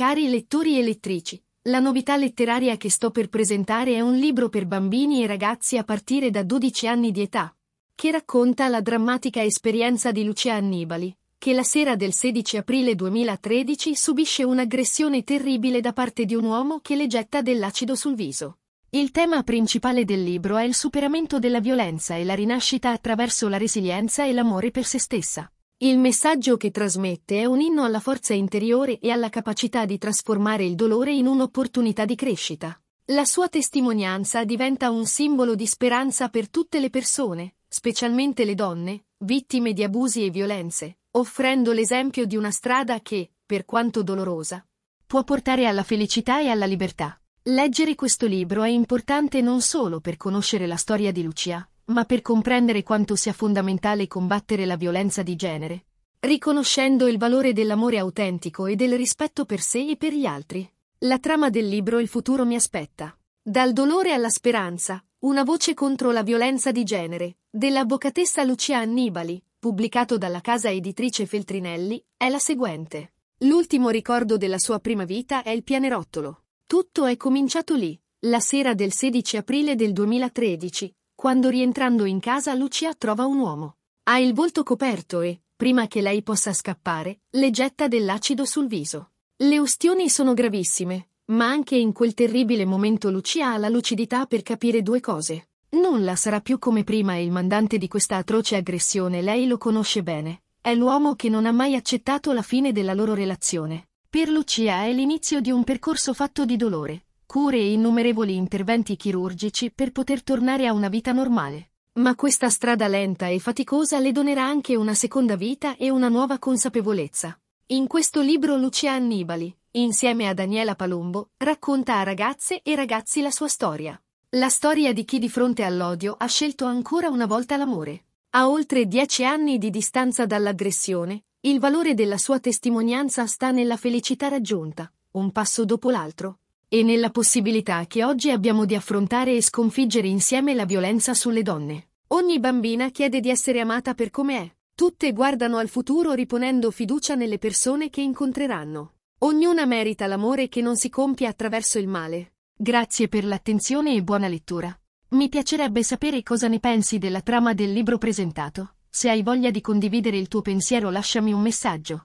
Cari lettori e lettrici, la novità letteraria che sto per presentare è un libro per bambini e ragazzi a partire da 12 anni di età, che racconta la drammatica esperienza di Lucia Annibali, che la sera del 16 aprile 2013 subisce un'aggressione terribile da parte di un uomo che le getta dell'acido sul viso. Il tema principale del libro è il superamento della violenza e la rinascita attraverso la resilienza e l'amore per se stessa. Il messaggio che trasmette è un inno alla forza interiore e alla capacità di trasformare il dolore in un'opportunità di crescita. La sua testimonianza diventa un simbolo di speranza per tutte le persone, specialmente le donne, vittime di abusi e violenze, offrendo l'esempio di una strada che, per quanto dolorosa, può portare alla felicità e alla libertà. Leggere questo libro è importante non solo per conoscere la storia di Lucia, ma per comprendere quanto sia fondamentale combattere la violenza di genere, riconoscendo il valore dell'amore autentico e del rispetto per sé e per gli altri. La trama del libro Il futuro mi aspetta. Dal dolore alla speranza, una voce contro la violenza di genere, dell'avvocatessa Lucia Annibali, pubblicato dalla casa editrice Feltrinelli, è la seguente. L'ultimo ricordo della sua prima vita è il pianerottolo. Tutto è cominciato lì, la sera del 16 aprile del 2013, quando rientrando in casa Lucia trova un uomo. Ha il volto coperto e, prima che lei possa scappare, le getta dell'acido sul viso. Le ustioni sono gravissime, ma anche in quel terribile momento Lucia ha la lucidità per capire due cose. Nulla sarà più come prima e il mandante di questa atroce aggressione lei lo conosce bene. È l'uomo che non ha mai accettato la fine della loro relazione. Per Lucia è l'inizio di un percorso fatto di dolore, cure e innumerevoli interventi chirurgici per poter tornare a una vita normale. Ma questa strada lenta e faticosa le donerà anche una seconda vita e una nuova consapevolezza. In questo libro Lucia Annibali, insieme a Daniela Palumbo, racconta a ragazze e ragazzi la sua storia. La storia di chi di fronte all'odio ha scelto ancora una volta l'amore. A oltre dieci anni di distanza dall'aggressione, il valore della sua testimonianza sta nella felicità raggiunta, un passo dopo l'altro e nella possibilità che oggi abbiamo di affrontare e sconfiggere insieme la violenza sulle donne. Ogni bambina chiede di essere amata per come è. Tutte guardano al futuro riponendo fiducia nelle persone che incontreranno. Ognuna merita l'amore che non si compie attraverso il male. Grazie per l'attenzione e buona lettura. Mi piacerebbe sapere cosa ne pensi della trama del libro presentato. Se hai voglia di condividere il tuo pensiero lasciami un messaggio.